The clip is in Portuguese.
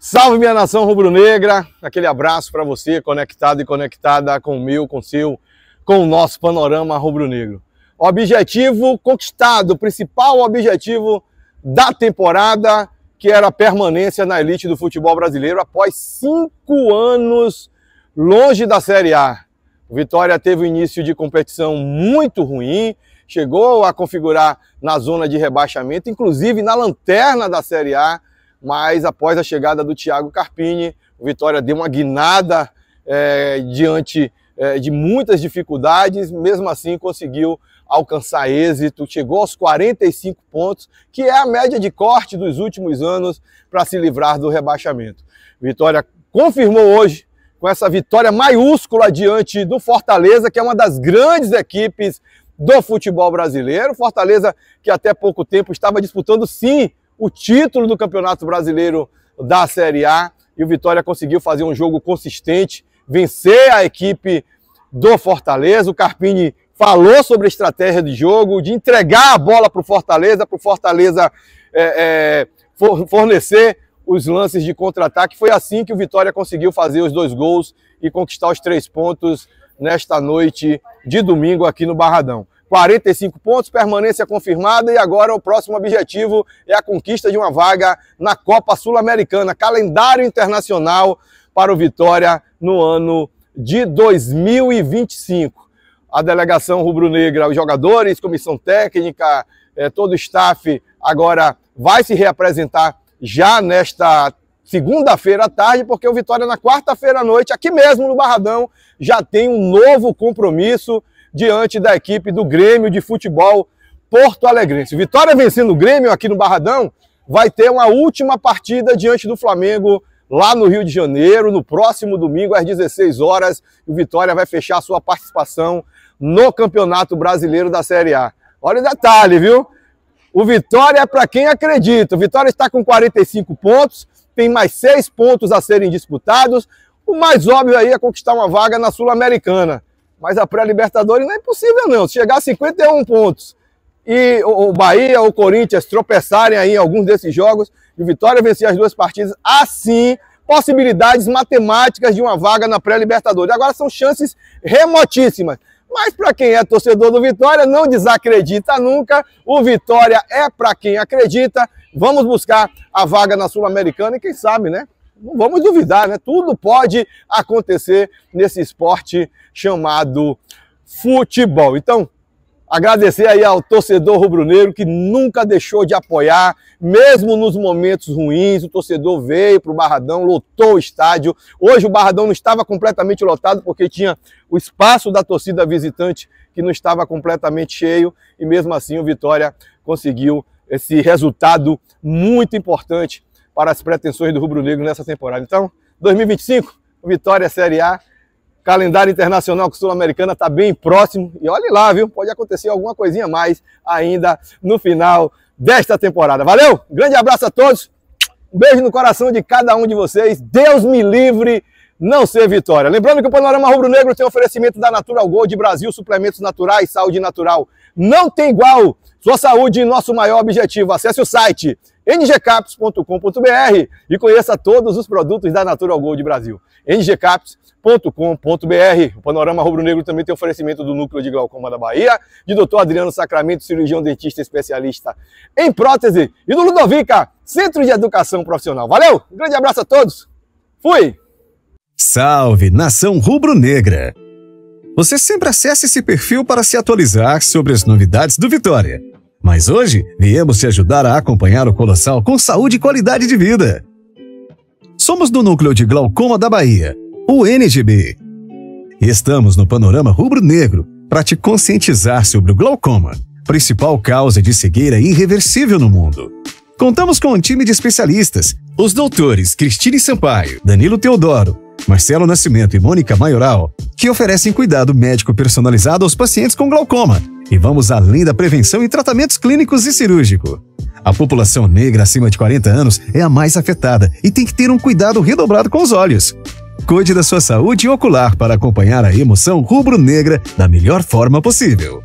Salve minha nação rubro-negra, aquele abraço para você conectado e conectada com o meu, com o seu, com o nosso panorama rubro-negro. Objetivo conquistado, principal objetivo da temporada, que era a permanência na elite do futebol brasileiro após cinco anos longe da Série A. O Vitória teve um início de competição muito ruim, chegou a configurar na zona de rebaixamento, inclusive na lanterna da Série A, mas após a chegada do Thiago Carpini, o Vitória deu uma guinada é, diante é, de muitas dificuldades, mesmo assim conseguiu alcançar êxito, chegou aos 45 pontos, que é a média de corte dos últimos anos para se livrar do rebaixamento. Vitória confirmou hoje com essa vitória maiúscula diante do Fortaleza, que é uma das grandes equipes do futebol brasileiro. Fortaleza que até pouco tempo estava disputando sim o título do Campeonato Brasileiro da Série A e o Vitória conseguiu fazer um jogo consistente, vencer a equipe do Fortaleza. O Carpini falou sobre a estratégia de jogo, de entregar a bola para o Fortaleza, para o Fortaleza é, é, fornecer os lances de contra-ataque. Foi assim que o Vitória conseguiu fazer os dois gols e conquistar os três pontos nesta noite de domingo aqui no Barradão. 45 pontos, permanência confirmada e agora o próximo objetivo é a conquista de uma vaga na Copa Sul-Americana, calendário internacional para o Vitória no ano de 2025. A delegação rubro-negra, os jogadores, comissão técnica, eh, todo o staff agora vai se reapresentar já nesta segunda-feira à tarde, porque o Vitória na quarta-feira à noite, aqui mesmo no Barradão, já tem um novo compromisso diante da equipe do Grêmio de Futebol Porto Alegrense. Vitória vencendo o Grêmio aqui no Barradão, vai ter uma última partida diante do Flamengo lá no Rio de Janeiro, no próximo domingo às 16 horas. O Vitória vai fechar sua participação no Campeonato Brasileiro da Série A. Olha o detalhe, viu? O Vitória é para quem acredita. O Vitória está com 45 pontos, tem mais seis pontos a serem disputados. O mais óbvio aí é conquistar uma vaga na Sul-Americana. Mas a pré-Libertadores não é impossível, não. Se chegar a 51 pontos e o Bahia ou o Corinthians tropeçarem aí em alguns desses jogos e o Vitória vencer as duas partidas, assim possibilidades matemáticas de uma vaga na pré-Libertadores. Agora são chances remotíssimas. Mas para quem é torcedor do Vitória, não desacredita nunca. O Vitória é para quem acredita. Vamos buscar a vaga na Sul-Americana e quem sabe, né? não vamos duvidar, né? Tudo pode acontecer nesse esporte chamado futebol. Então, agradecer aí ao torcedor rubro-negro que nunca deixou de apoiar, mesmo nos momentos ruins, o torcedor veio para o Barradão, lotou o estádio. Hoje o Barradão não estava completamente lotado porque tinha o espaço da torcida visitante que não estava completamente cheio e mesmo assim o Vitória conseguiu esse resultado muito importante para as pretensões do Rubro Negro nessa temporada. Então, 2025, vitória Série A. Calendário internacional com Sul-Americana está bem próximo. E olhe lá, viu? Pode acontecer alguma coisinha mais ainda no final desta temporada. Valeu? Grande abraço a todos. Um beijo no coração de cada um de vocês. Deus me livre não ser vitória. Lembrando que o Panorama Rubro Negro tem oferecimento da Natural Gold Brasil, suplementos naturais, saúde natural. Não tem igual. Sua saúde, nosso maior objetivo. Acesse o site ngcaps.com.br e conheça todos os produtos da Natural Gold Brasil. ngcaps.com.br. O Panorama Rubro Negro também tem oferecimento do Núcleo de Glaucoma da Bahia, de Dr. Adriano Sacramento, cirurgião dentista especialista em prótese, e do Ludovica, Centro de Educação Profissional. Valeu, um grande abraço a todos. Fui! Salve, nação rubro-negra! Você sempre acessa esse perfil para se atualizar sobre as novidades do Vitória. Mas hoje viemos te ajudar a acompanhar o Colossal com saúde e qualidade de vida. Somos do Núcleo de Glaucoma da Bahia, o NGB. e Estamos no panorama rubro-negro para te conscientizar sobre o glaucoma, principal causa de cegueira irreversível no mundo. Contamos com um time de especialistas, os doutores Cristine Sampaio, Danilo Teodoro, Marcelo Nascimento e Mônica Maioral, que oferecem cuidado médico personalizado aos pacientes com glaucoma e vamos além da prevenção e tratamentos clínicos e cirúrgico. A população negra acima de 40 anos é a mais afetada e tem que ter um cuidado redobrado com os olhos. Cuide da sua saúde ocular para acompanhar a emoção rubro-negra da melhor forma possível.